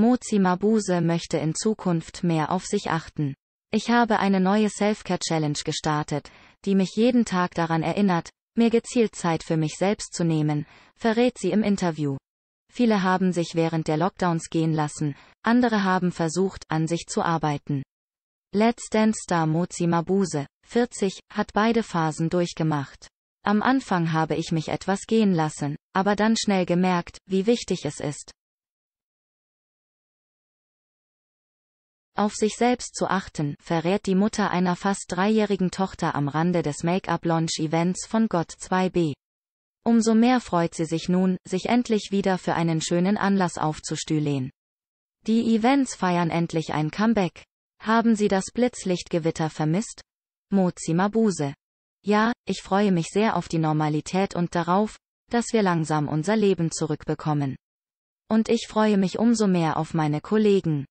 Mozi Mabuse möchte in Zukunft mehr auf sich achten. Ich habe eine neue Self-Care-Challenge gestartet, die mich jeden Tag daran erinnert, mir gezielt Zeit für mich selbst zu nehmen, verrät sie im Interview. Viele haben sich während der Lockdowns gehen lassen, andere haben versucht, an sich zu arbeiten. Let's Dance Star Mozi Mabuse, 40, hat beide Phasen durchgemacht. Am Anfang habe ich mich etwas gehen lassen, aber dann schnell gemerkt, wie wichtig es ist, Auf sich selbst zu achten, verrät die Mutter einer fast dreijährigen Tochter am Rande des Make-up-Launch-Events von Gott 2b. Umso mehr freut sie sich nun, sich endlich wieder für einen schönen Anlass aufzustühlen. Die Events feiern endlich ein Comeback. Haben Sie das Blitzlichtgewitter vermisst? Mozi Mabuse. Ja, ich freue mich sehr auf die Normalität und darauf, dass wir langsam unser Leben zurückbekommen. Und ich freue mich umso mehr auf meine Kollegen.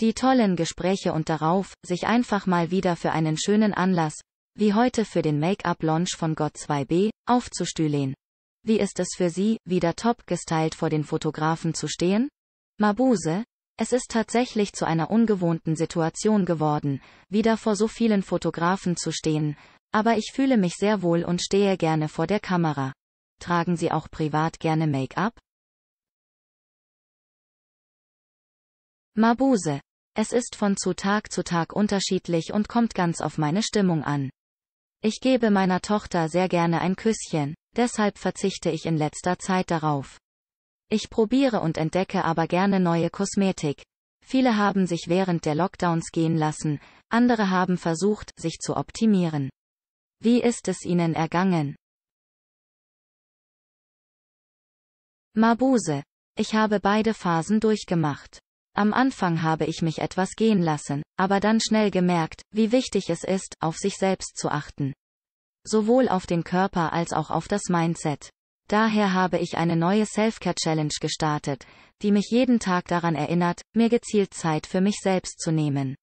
Die tollen Gespräche und darauf, sich einfach mal wieder für einen schönen Anlass, wie heute für den Make-up-Launch von Gott 2B, aufzustühlen. Wie ist es für Sie, wieder top gestylt vor den Fotografen zu stehen? Mabuse, es ist tatsächlich zu einer ungewohnten Situation geworden, wieder vor so vielen Fotografen zu stehen, aber ich fühle mich sehr wohl und stehe gerne vor der Kamera. Tragen Sie auch privat gerne Make-up? Mabuse. Es ist von zu Tag zu Tag unterschiedlich und kommt ganz auf meine Stimmung an. Ich gebe meiner Tochter sehr gerne ein Küsschen, deshalb verzichte ich in letzter Zeit darauf. Ich probiere und entdecke aber gerne neue Kosmetik. Viele haben sich während der Lockdowns gehen lassen, andere haben versucht, sich zu optimieren. Wie ist es ihnen ergangen? Mabuse. Ich habe beide Phasen durchgemacht. Am Anfang habe ich mich etwas gehen lassen, aber dann schnell gemerkt, wie wichtig es ist, auf sich selbst zu achten. Sowohl auf den Körper als auch auf das Mindset. Daher habe ich eine neue Self-Care-Challenge gestartet, die mich jeden Tag daran erinnert, mir gezielt Zeit für mich selbst zu nehmen.